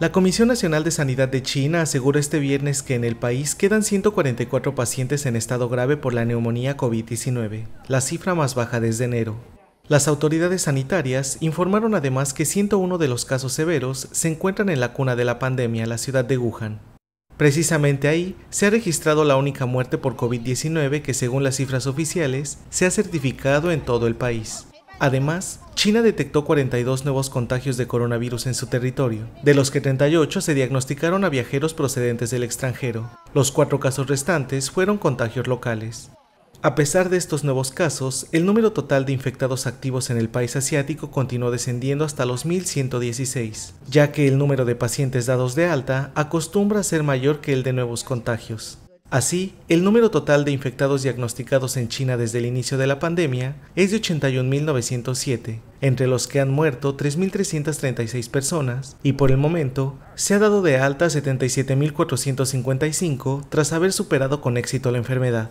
La Comisión Nacional de Sanidad de China aseguró este viernes que en el país quedan 144 pacientes en estado grave por la neumonía COVID-19, la cifra más baja desde enero. Las autoridades sanitarias informaron además que 101 de los casos severos se encuentran en la cuna de la pandemia, la ciudad de Wuhan. Precisamente ahí se ha registrado la única muerte por COVID-19 que según las cifras oficiales se ha certificado en todo el país. Además, China detectó 42 nuevos contagios de coronavirus en su territorio, de los que 38 se diagnosticaron a viajeros procedentes del extranjero. Los cuatro casos restantes fueron contagios locales. A pesar de estos nuevos casos, el número total de infectados activos en el país asiático continuó descendiendo hasta los 1.116, ya que el número de pacientes dados de alta acostumbra a ser mayor que el de nuevos contagios. Así, el número total de infectados diagnosticados en China desde el inicio de la pandemia es de 81.907, entre los que han muerto 3.336 personas, y por el momento se ha dado de alta 77.455 tras haber superado con éxito la enfermedad.